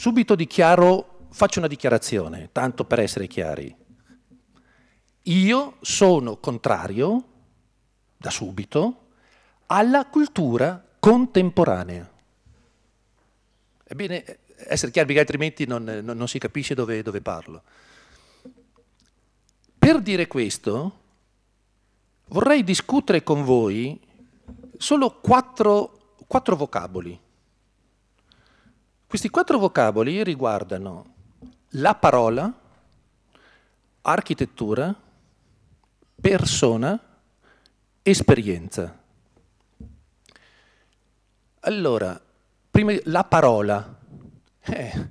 Subito dichiaro, faccio una dichiarazione, tanto per essere chiari. Io sono contrario, da subito, alla cultura contemporanea. Ebbene, essere chiari perché altrimenti non, non, non si capisce dove, dove parlo. Per dire questo, vorrei discutere con voi solo quattro, quattro vocaboli questi quattro vocaboli riguardano la parola, architettura, persona, esperienza. Allora, prima la parola. Eh,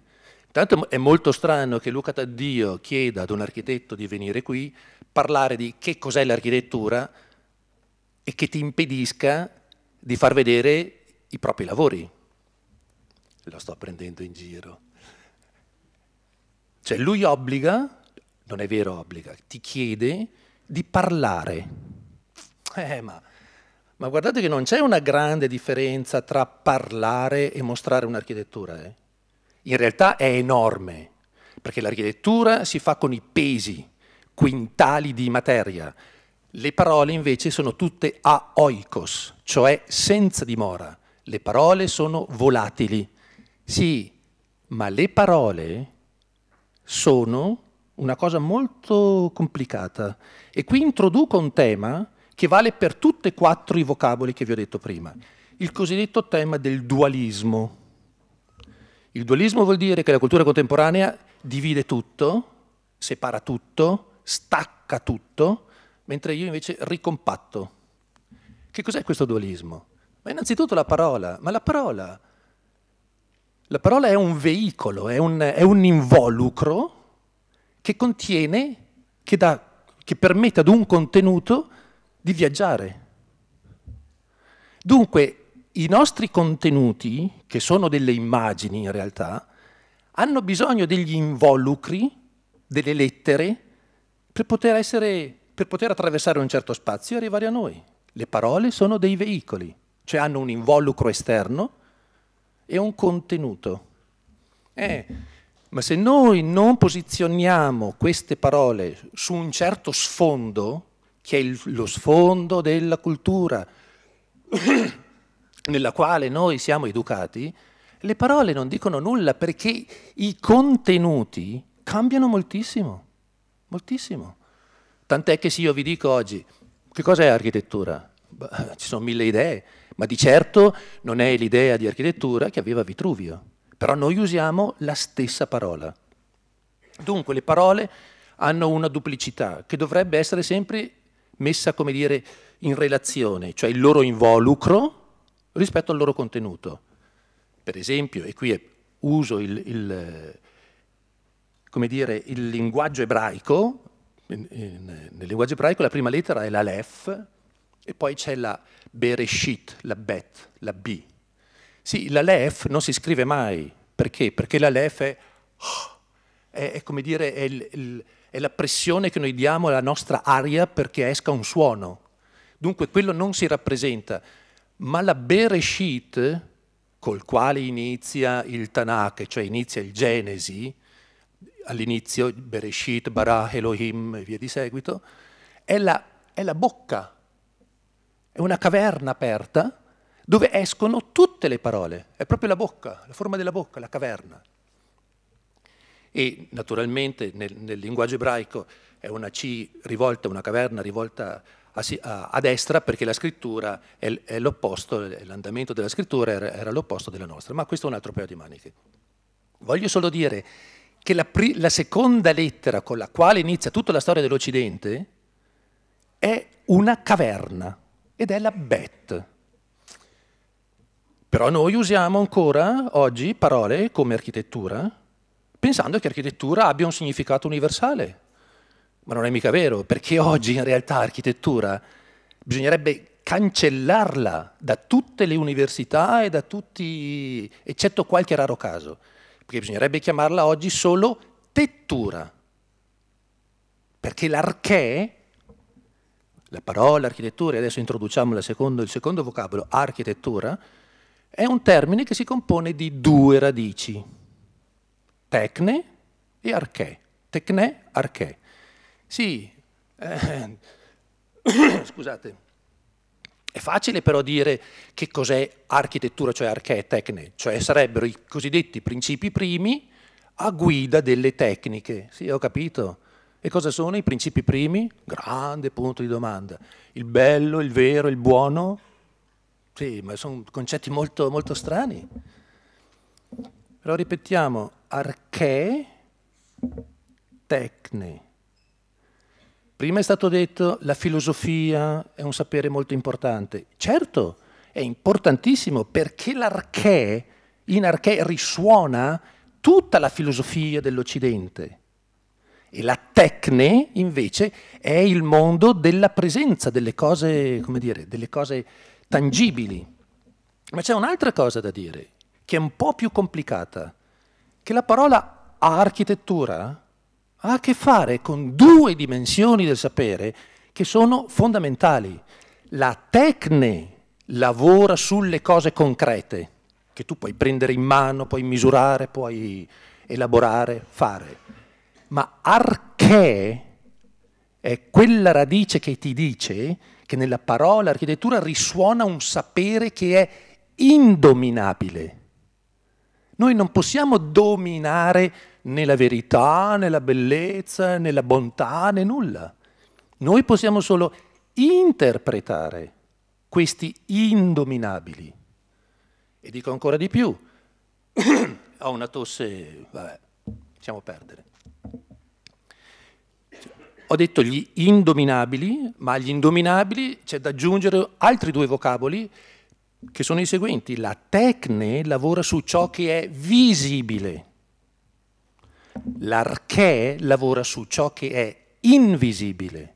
tanto è molto strano che Luca Taddio chieda ad un architetto di venire qui, parlare di che cos'è l'architettura e che ti impedisca di far vedere i propri lavori lo sto prendendo in giro. Cioè lui obbliga, non è vero obbliga, ti chiede di parlare. Eh, ma, ma, guardate che non c'è una grande differenza tra parlare e mostrare un'architettura. Eh? In realtà è enorme, perché l'architettura si fa con i pesi, quintali di materia. Le parole invece sono tutte a oikos, cioè senza dimora. Le parole sono volatili. Sì, ma le parole sono una cosa molto complicata e qui introduco un tema che vale per tutti e quattro i vocaboli che vi ho detto prima, il cosiddetto tema del dualismo. Il dualismo vuol dire che la cultura contemporanea divide tutto, separa tutto, stacca tutto, mentre io invece ricompatto. Che cos'è questo dualismo? Ma innanzitutto la parola, ma la parola la parola è un veicolo, è un, è un involucro che contiene, che, dà, che permette ad un contenuto di viaggiare. Dunque, i nostri contenuti, che sono delle immagini in realtà, hanno bisogno degli involucri, delle lettere, per poter, essere, per poter attraversare un certo spazio e arrivare a noi. Le parole sono dei veicoli, cioè hanno un involucro esterno è un contenuto. Eh, ma se noi non posizioniamo queste parole su un certo sfondo, che è il, lo sfondo della cultura nella quale noi siamo educati, le parole non dicono nulla perché i contenuti cambiano moltissimo, moltissimo. Tant'è che se io vi dico oggi che cos'è architettura, Beh, ci sono mille idee, ma di certo non è l'idea di architettura che aveva Vitruvio. Però noi usiamo la stessa parola. Dunque le parole hanno una duplicità che dovrebbe essere sempre messa, come dire, in relazione, cioè il loro involucro rispetto al loro contenuto. Per esempio, e qui uso il, il, dire, il linguaggio ebraico, nel linguaggio ebraico la prima lettera è l'alef, e poi c'è la Bereshit, la Bet, la B. Sì, la Lef non si scrive mai. Perché? Perché la Lef è, è, è come dire, è, il, è la pressione che noi diamo alla nostra aria perché esca un suono. Dunque quello non si rappresenta. Ma la Bereshit, col quale inizia il Tanakh, cioè inizia il Genesi, all'inizio Bereshit, Barah, Elohim e via di seguito, è la, è la bocca è una caverna aperta dove escono tutte le parole. È proprio la bocca, la forma della bocca, la caverna. E naturalmente nel, nel linguaggio ebraico è una C rivolta, una caverna rivolta a, a, a destra perché la scrittura è, è l'opposto, l'andamento della scrittura era, era l'opposto della nostra. Ma questo è un altro paio di maniche. Voglio solo dire che la, la, seconda lettera con la quale inizia tutta la storia dell'Occidente è una caverna ed è la bet. Però noi usiamo ancora oggi parole come architettura, pensando che architettura abbia un significato universale. Ma non è mica vero, perché oggi in realtà architettura bisognerebbe cancellarla da tutte le università e da tutti, eccetto qualche raro caso, perché bisognerebbe chiamarla oggi solo tettura, perché l'archè la parola architettura, e adesso introduciamo secondo, il secondo vocabolo, architettura, è un termine che si compone di due radici, tecne e archè. Tecne, archè. Sì, eh, scusate, è facile però dire che cos'è architettura, cioè archè e tecne, cioè sarebbero i cosiddetti principi primi a guida delle tecniche. Sì, ho capito e cosa sono i principi primi? Grande punto di domanda. Il bello, il vero, il buono? Sì, ma sono concetti molto, molto strani. Però ripetiamo, arché, tecne. Prima è stato detto la filosofia è un sapere molto importante. Certo, è importantissimo perché l'arché, in arché risuona tutta la filosofia dell'Occidente. E la tecne, invece, è il mondo della presenza, delle cose, come dire, delle cose tangibili. Ma c'è un'altra cosa da dire, che è un po' più complicata, che la parola architettura ha a che fare con due dimensioni del sapere che sono fondamentali. La tecne lavora sulle cose concrete, che tu puoi prendere in mano, puoi misurare, puoi elaborare, fare ma arché è quella radice che ti dice che nella parola architettura risuona un sapere che è indominabile. Noi non possiamo dominare né la verità, né la bellezza, né la bontà, né nulla. Noi possiamo solo interpretare questi indominabili. E dico ancora di più, ho una tosse, vabbè, possiamo perdere. Ho detto gli indominabili, ma agli indominabili c'è da aggiungere altri due vocaboli che sono i seguenti. La tecne lavora su ciò che è visibile. L'archè lavora su ciò che è invisibile.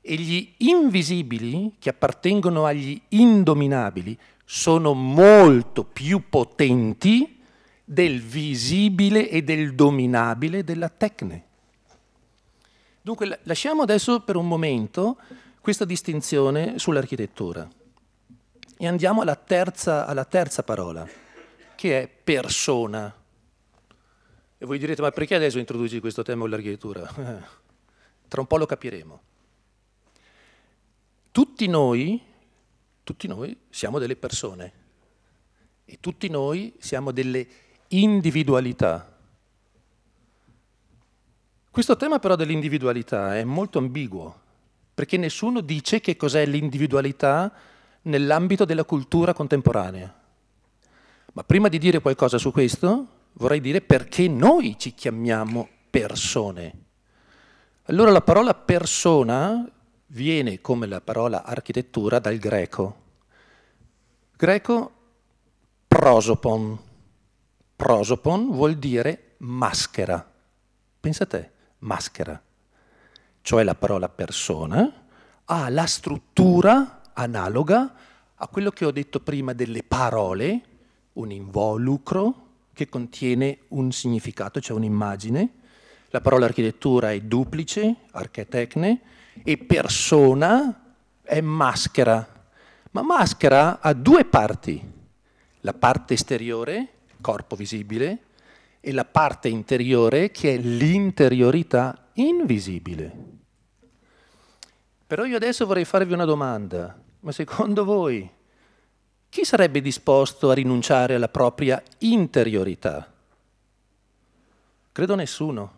E gli invisibili, che appartengono agli indominabili, sono molto più potenti del visibile e del dominabile della tecne. Dunque lasciamo adesso per un momento questa distinzione sull'architettura e andiamo alla terza, alla terza parola, che è persona. E voi direte, ma perché adesso introduci questo tema con l'architettura? Tra un po' lo capiremo. Tutti noi, tutti noi siamo delle persone e tutti noi siamo delle individualità. Questo tema però dell'individualità è molto ambiguo, perché nessuno dice che cos'è l'individualità nell'ambito della cultura contemporanea. Ma prima di dire qualcosa su questo, vorrei dire perché noi ci chiamiamo persone. Allora la parola persona viene come la parola architettura dal greco. Greco prosopon. Prosopon vuol dire maschera. Pensa a te maschera, cioè la parola persona ha la struttura analoga a quello che ho detto prima delle parole, un involucro che contiene un significato, cioè un'immagine. La parola architettura è duplice, architecne, e persona è maschera. Ma maschera ha due parti, la parte esteriore, corpo visibile, e la parte interiore che è l'interiorità invisibile. Però io adesso vorrei farvi una domanda, ma secondo voi chi sarebbe disposto a rinunciare alla propria interiorità? Credo nessuno.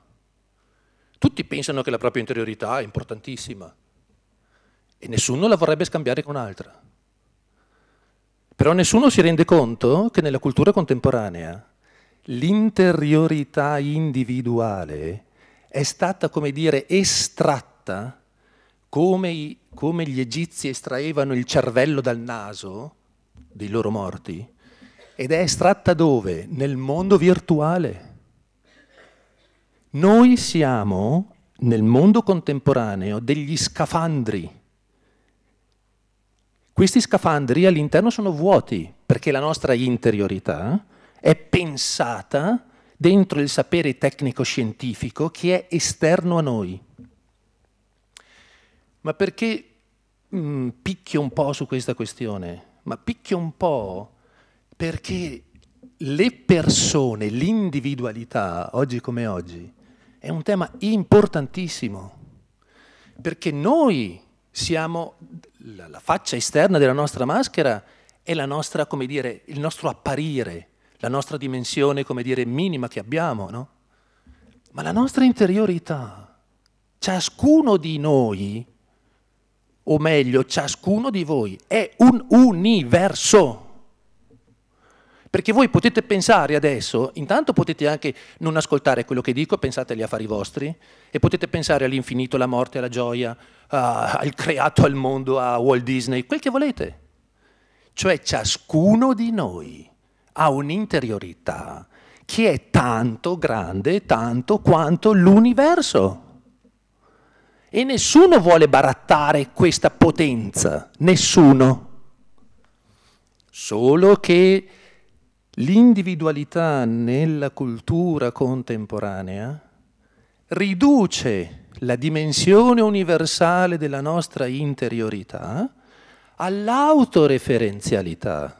Tutti pensano che la propria interiorità è importantissima e nessuno la vorrebbe scambiare con un'altra. Però nessuno si rende conto che nella cultura contemporanea l'interiorità individuale è stata, come dire, estratta come, i, come, gli egizi estraevano il cervello dal naso dei loro morti. Ed è estratta dove? Nel mondo virtuale. Noi siamo, nel mondo contemporaneo, degli scafandri. Questi scafandri all'interno sono vuoti, perché la nostra interiorità è pensata dentro il sapere tecnico-scientifico che è esterno a noi. Ma perché mh, mm, picchio un po' su questa questione? Ma picchio un po' perché le persone, l'individualità, oggi come oggi, è un tema importantissimo, perché noi siamo, la, faccia esterna della nostra maschera è la nostra, come dire, il nostro apparire, la nostra dimensione, come dire, minima che abbiamo, no? Ma la nostra interiorità, ciascuno di noi, o meglio, ciascuno di voi, è un universo. Perché voi potete pensare adesso, intanto potete anche non ascoltare quello che dico, pensate agli affari vostri, e potete pensare all'infinito, alla morte, alla gioia, a, al creato, al mondo, a Walt Disney, quel che volete. Cioè ciascuno di noi ha un'interiorità che è tanto grande, tanto quanto l'universo. E nessuno vuole barattare questa potenza, nessuno. Solo che l'individualità nella cultura contemporanea riduce la dimensione universale della nostra interiorità all'autoreferenzialità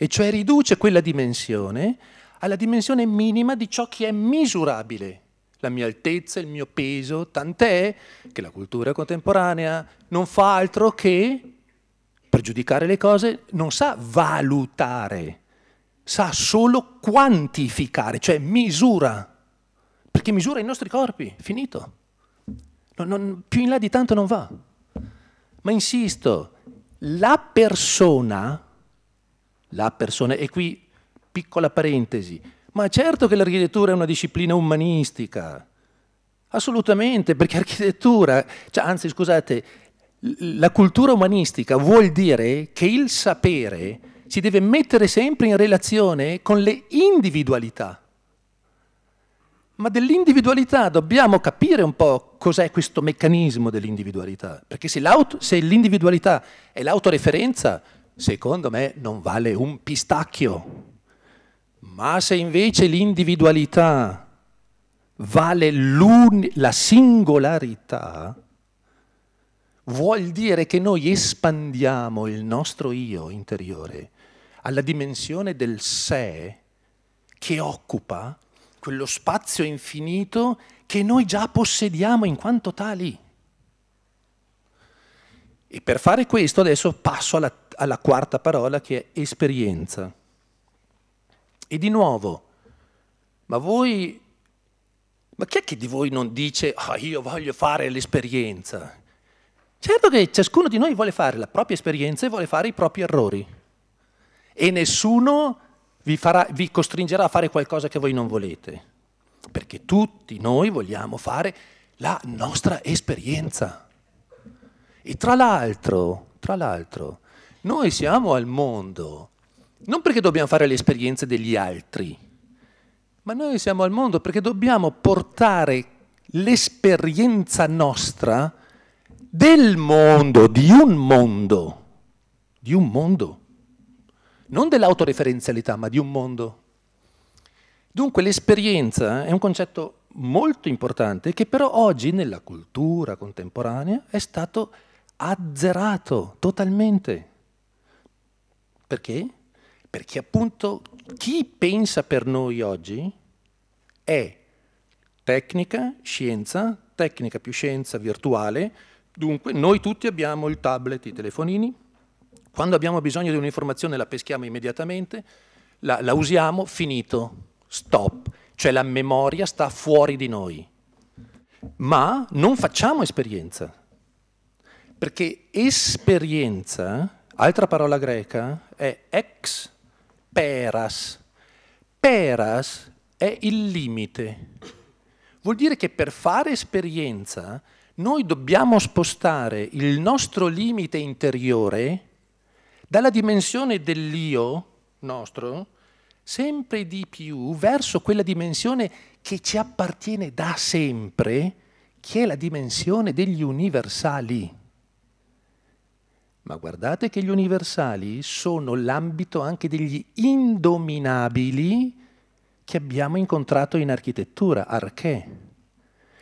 e cioè riduce quella dimensione alla dimensione minima di ciò che è misurabile, la mia altezza, il mio peso, tant'è che la cultura contemporanea non fa altro che pregiudicare le cose, non sa valutare, sa solo quantificare, cioè misura, perché misura i nostri corpi, finito. Non, non, più in là di tanto non va. Ma insisto, la persona la persona, e qui piccola parentesi, ma certo che l'architettura è una disciplina umanistica, assolutamente, perché l'architettura, cioè, anzi scusate, la cultura umanistica vuol dire che il sapere si deve mettere sempre in relazione con le individualità. Ma dell'individualità dobbiamo capire un po' cos'è questo meccanismo dell'individualità, perché se, se l'individualità è l'autoreferenza, secondo me non vale un pistacchio. Ma se invece l'individualità vale la singolarità, vuol dire che noi espandiamo il nostro io interiore alla dimensione del sé che occupa quello spazio infinito che noi già possediamo in quanto tali. E per fare questo adesso passo alla alla quarta parola che è esperienza. E di nuovo, ma voi, ma chi è che di voi non dice, oh, io voglio fare l'esperienza? Certo che ciascuno di noi vuole fare la propria esperienza e vuole fare i propri errori. E nessuno vi, farà, vi costringerà a fare qualcosa che voi non volete. Perché tutti noi vogliamo fare la nostra esperienza. E tra l'altro, tra l'altro, noi siamo al mondo, non perché dobbiamo fare le esperienze degli altri, ma noi siamo al mondo perché dobbiamo portare l'esperienza nostra del mondo, di un mondo, di un mondo, non dell'autoreferenzialità, ma di un mondo. Dunque l'esperienza è un concetto molto importante che però oggi nella cultura contemporanea è stato azzerato totalmente. Perché? Perché appunto chi pensa per noi oggi è tecnica, scienza, tecnica più scienza virtuale, dunque noi tutti abbiamo il tablet, i telefonini, quando abbiamo bisogno di un'informazione la peschiamo immediatamente, la, la usiamo, finito, stop, cioè la memoria sta fuori di noi, ma non facciamo esperienza, perché esperienza Altra parola greca è ex peras. Peras è il limite. Vuol dire che per fare esperienza noi dobbiamo spostare il nostro limite interiore dalla dimensione dell'io nostro sempre di più verso quella dimensione che ci appartiene da sempre, che è la dimensione degli universali. Ma guardate che gli universali sono l'ambito anche degli indominabili che abbiamo incontrato in architettura, arché.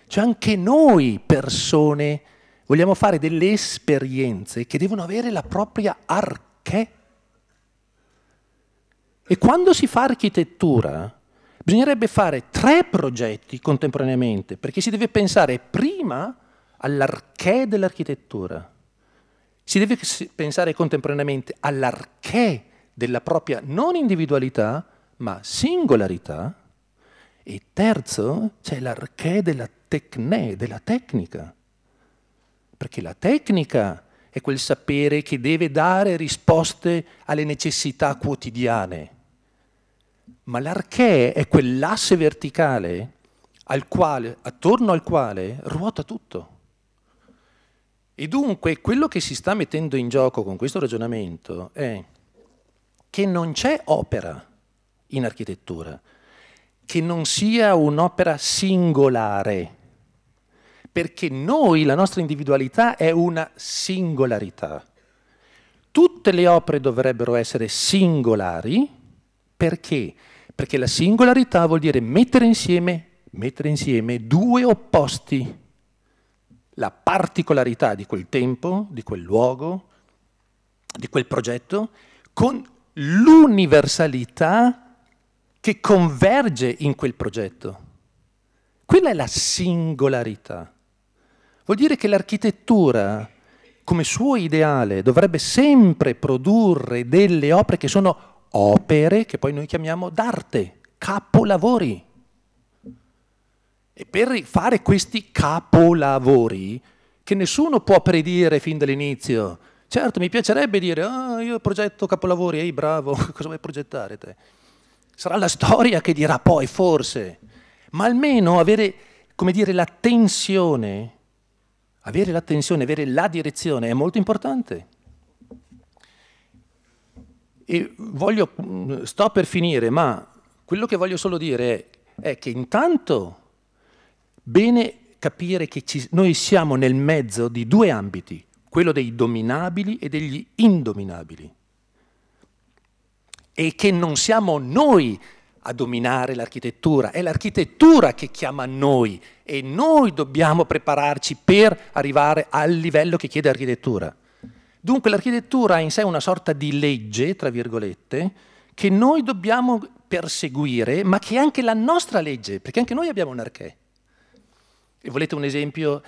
Cioè anche noi persone vogliamo fare delle esperienze che devono avere la propria arché. E quando si fa architettura bisognerebbe fare tre progetti contemporaneamente, perché si deve pensare prima all'arché dell'architettura si deve pensare contemporaneamente all'archè della propria non individualità, ma singolarità. E terzo, c'è l'archè della tecne, della tecnica. Perché la tecnica è quel sapere che deve dare risposte alle necessità quotidiane. Ma l'archè è quell'asse verticale al quale, attorno al quale ruota tutto. E dunque quello che si sta mettendo in gioco con questo ragionamento è che non c'è opera in architettura, che non sia un'opera singolare, perché noi, la nostra individualità è una singolarità. Tutte le opere dovrebbero essere singolari, perché? Perché la singolarità vuol dire mettere insieme, mettere insieme due opposti la particolarità di quel tempo, di quel luogo, di quel progetto, con l'universalità che converge in quel progetto. Quella è la singolarità. Vuol dire che l'architettura, come suo ideale, dovrebbe sempre produrre delle opere che sono opere che poi noi chiamiamo d'arte, capolavori. E per fare questi capolavori, che nessuno può predire fin dall'inizio, certo mi piacerebbe dire, ah, oh, io progetto capolavori, ehi bravo, cosa vuoi progettare te? Sarà la storia che dirà poi, forse, ma almeno avere, come dire, l'attenzione, avere l'attenzione, avere la direzione è molto importante. E voglio, mm, sto per finire, ma quello che voglio solo dire è, è che intanto bene capire che ci, noi siamo nel mezzo di due ambiti, quello dei dominabili e degli indominabili, e che non siamo noi a dominare l'architettura, è l'architettura che chiama noi e noi dobbiamo prepararci per arrivare al livello che chiede l'architettura. Dunque l'architettura ha in sé una sorta di legge, tra virgolette, che noi dobbiamo perseguire, ma che è anche la nostra legge, perché anche noi abbiamo un archè. E volete un esempio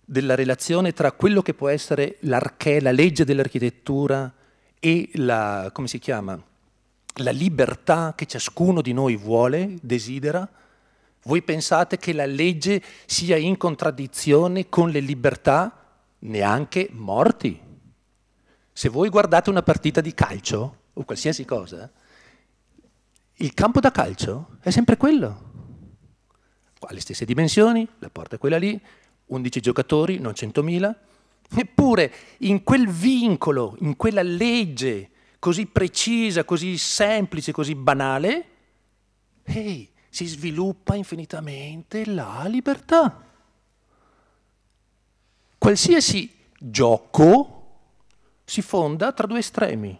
della relazione tra quello che può essere l'archè, la legge dell'architettura e la, come si chiama, la libertà che ciascuno di noi vuole, desidera? Voi pensate che la legge sia in contraddizione con le libertà neanche morti? Se voi guardate una partita di calcio o qualsiasi cosa, il campo da calcio è sempre quello ha le stesse dimensioni, la porta è quella lì, 11 giocatori, non 100.000. Eppure in quel vincolo, in quella legge così precisa, così semplice, così banale, hey, si sviluppa infinitamente la libertà. Qualsiasi gioco si fonda tra due estremi,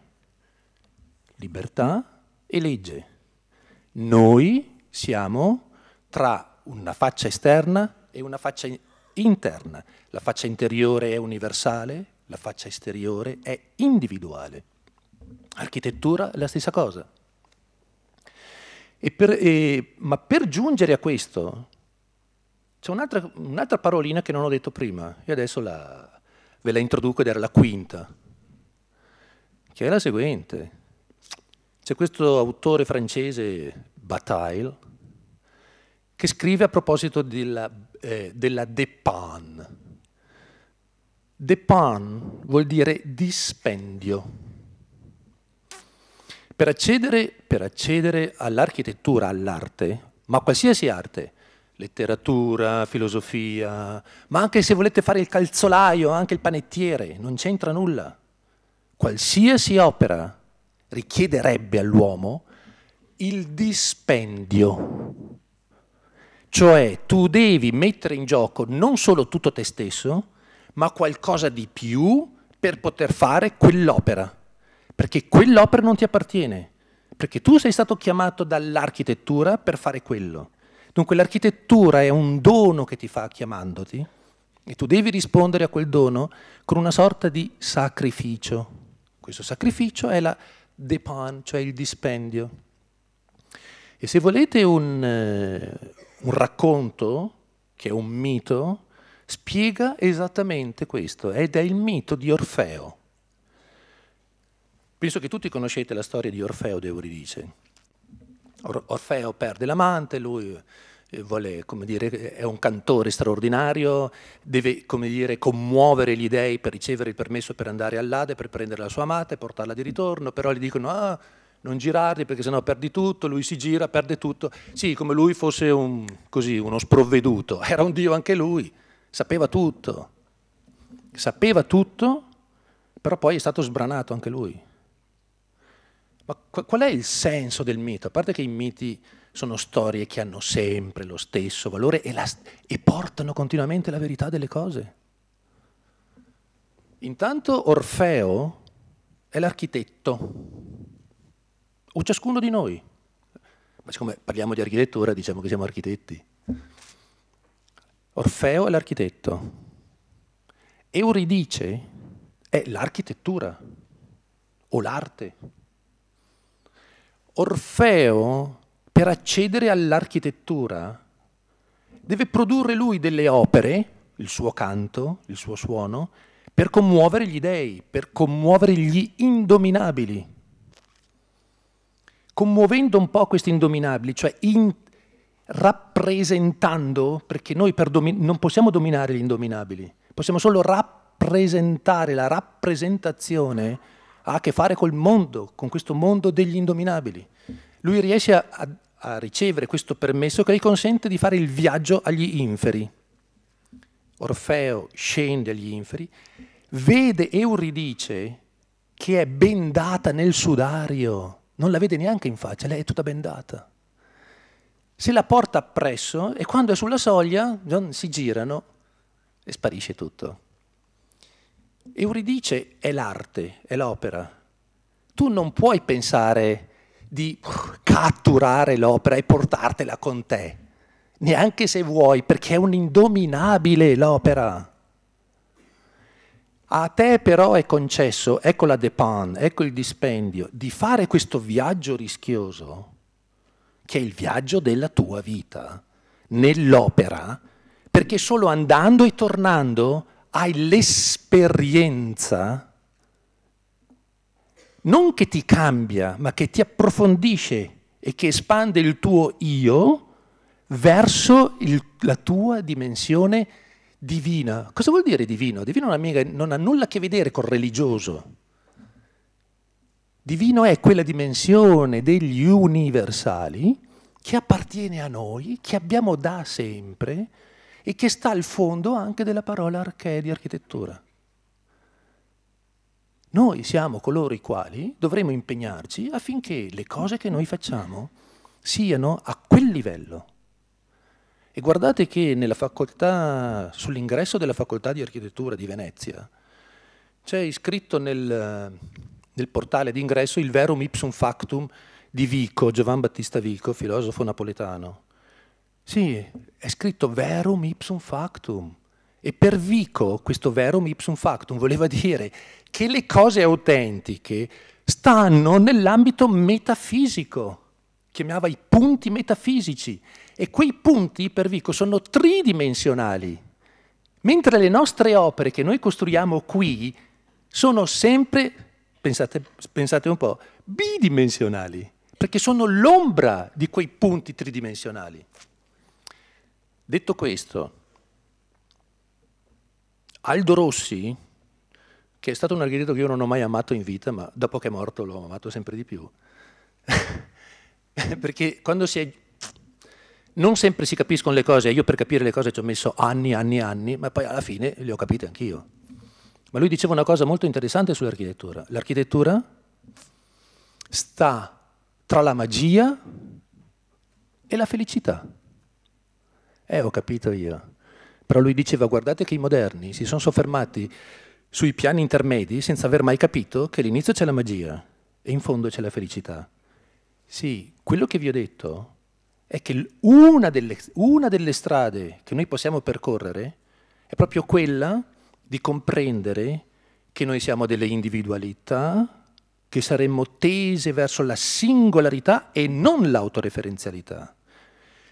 libertà e legge. Noi siamo tra una faccia esterna e una faccia interna. La faccia interiore è universale, la faccia esteriore è individuale. Architettura è la stessa cosa. E per, e, ma per giungere a questo c'è un'altra, un'altra parolina che non ho detto prima e adesso la, ve la introduco ed era la quinta, che è la seguente. C'è questo autore francese, Bataille, che scrive a proposito della, eh, della depan. Depan vuol dire dispendio. Per accedere, per accedere all'architettura, all'arte, ma qualsiasi arte, letteratura, filosofia, ma anche se volete fare il calzolaio, anche il panettiere, non c'entra nulla. Qualsiasi opera richiederebbe all'uomo il dispendio cioè tu devi mettere in gioco non solo tutto te stesso, ma qualcosa di più per poter fare quell'opera. Perché quell'opera non ti appartiene. Perché tu sei stato chiamato dall'architettura per fare quello. Dunque l'architettura è un dono che ti fa chiamandoti e tu devi rispondere a quel dono con una sorta di sacrificio. Questo sacrificio è la depan, cioè il dispendio. E se volete un, eh, un racconto, che è un mito, spiega esattamente questo, ed è il mito di Orfeo. Penso che tutti conoscete la storia di Orfeo di Euridice. Or- Orfeo perde l'amante, lui eh, vuole, dire, è un cantore straordinario, deve dire, commuovere gli dei per ricevere il permesso per andare all'Ade, per prendere la sua amata e portarla di ritorno, però gli dicono, ah, non girarli perché sennò perdi tutto, lui si gira, perde tutto. Sì, come lui fosse un, così, uno sprovveduto, era un Dio anche lui, sapeva tutto, sapeva tutto, però poi è stato sbranato anche lui. Ma qual è il senso del mito? A parte che i miti sono storie che hanno sempre lo stesso valore e, la, e portano continuamente la verità delle cose. Intanto Orfeo è l'architetto o ciascuno di noi. Ma siccome parliamo di architettura, diciamo che siamo architetti. Orfeo è l'architetto. Euridice è l'architettura o l'arte. Orfeo, per accedere all'architettura, deve produrre lui delle opere, il suo canto, il suo suono, per commuovere gli dei, per commuovere gli indominabili commuovendo un po' questi indominabili, cioè in, rappresentando, perché noi per non possiamo dominare gli indominabili, possiamo solo rappresentare, la rappresentazione ha a che fare col mondo, con questo mondo degli indominabili. Lui riesce a, a, a ricevere questo permesso che gli consente di fare il viaggio agli inferi. Orfeo scende agli inferi, vede Euridice che è bendata nel sudario non la vede neanche in faccia, lei è tutta bendata. Se la porta appresso e quando è sulla soglia John, si girano e sparisce tutto. Euridice è l'arte, è l'opera. Tu non puoi pensare di catturare l'opera e portartela con te, neanche se vuoi, perché è un'indominabile l'opera. A te però è concesso, ecco la depan, ecco il dispendio, di fare questo viaggio rischioso, che è il viaggio della tua vita, nell'opera, perché solo andando e tornando hai l'esperienza, non che ti cambia, ma che ti approfondisce e che espande il tuo io verso il, la tua dimensione divina. Cosa vuol dire divino? Divino non ha, nulla a che vedere con religioso. Divino è quella dimensione degli universali che appartiene a noi, che abbiamo da sempre e che sta al fondo anche della parola archè di architettura. Noi siamo coloro i quali dovremo impegnarci affinché le cose che noi facciamo siano a quel livello. E guardate che sull'ingresso della facoltà di architettura di Venezia c'è iscritto nel, nel portale d'ingresso il Verum Ipsum Factum di Vico, Giovan Battista Vico, filosofo napoletano. Sì, è scritto Verum Ipsum Factum. E per Vico questo Verum Ipsum Factum voleva dire che le cose autentiche stanno nell'ambito metafisico, chiamava i punti metafisici, e quei punti per Vico sono tridimensionali, mentre le nostre opere che noi costruiamo qui sono sempre, pensate, pensate un po', bidimensionali, perché sono l'ombra di quei punti tridimensionali. Detto questo, Aldo Rossi, che è stato un algherito che io non ho mai amato in vita, ma dopo che è morto l'ho amato sempre di più, perché quando si è non sempre si capiscono le cose, io per capire le cose ci ho messo anni, anni, anni, ma poi alla fine le ho capite anch'io. Ma lui diceva una cosa molto interessante sull'architettura. L'architettura sta tra la magia e la felicità. Eh, ho capito io. Però lui diceva, guardate che i moderni si sono soffermati sui piani intermedi senza aver mai capito che all'inizio c'è la magia e in fondo c'è la felicità. Sì, quello che vi ho detto è che una delle, una delle strade che noi possiamo percorrere è proprio quella di comprendere che noi siamo delle individualità, che saremmo tese verso la singolarità e non l'autoreferenzialità,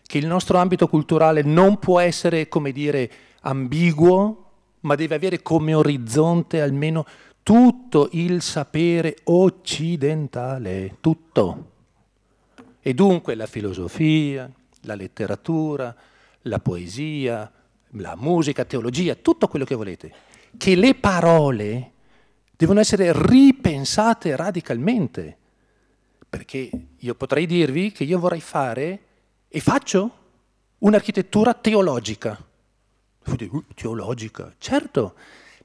che il nostro ambito culturale non può essere, come dire, ambiguo, ma deve avere come orizzonte almeno tutto il sapere occidentale, tutto. E dunque la filosofia, la letteratura, la poesia, la musica, teologia, tutto quello che volete, che le parole devono essere ripensate radicalmente. Perché io potrei dirvi che io vorrei fare e faccio un'architettura teologica. Uh, teologica, certo,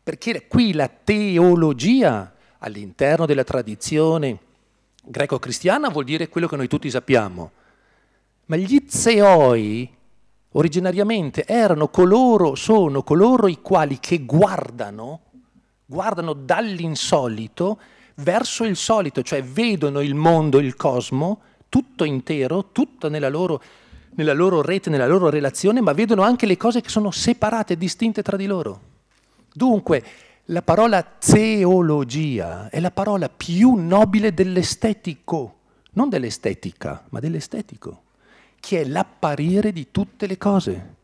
perché qui la teologia all'interno della tradizione greco-cristiana vuol dire quello che noi tutti sappiamo, ma gli zeoi originariamente erano coloro, sono coloro i quali che guardano, guardano dall'insolito verso il solito, cioè vedono il mondo, il cosmo, tutto intero, tutto nella loro, nella loro rete, nella loro relazione, ma vedono anche le cose che sono separate, distinte tra di loro. Dunque, la parola teologia è la parola più nobile dell'estetico, non dell'estetica, ma dell'estetico, che è l'apparire di tutte le cose.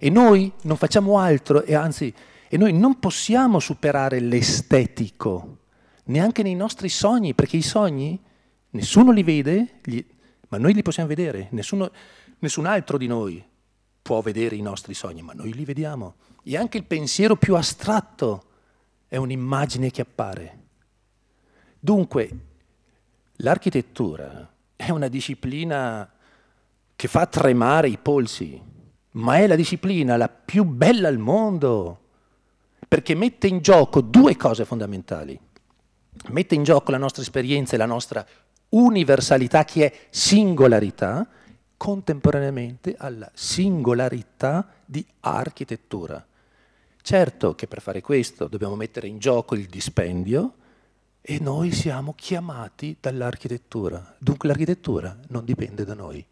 E noi non facciamo altro, e anzi, e noi non possiamo superare l'estetico, neanche nei nostri sogni, perché i sogni nessuno li vede, gli, ma noi li possiamo vedere, nessuno, nessun altro di noi può vedere i nostri sogni, ma noi li vediamo. E anche il pensiero più astratto è un'immagine che appare. Dunque, l'architettura è una disciplina che fa tremare i polsi, ma è la disciplina la più bella al mondo, perché mette in gioco due cose fondamentali. Mette in gioco la nostra esperienza e la nostra universalità, che è singolarità, contemporaneamente alla singolarità di architettura. Certo che per fare questo dobbiamo mettere in gioco il dispendio e noi siamo chiamati dall'architettura. Dunque l'architettura non dipende da noi,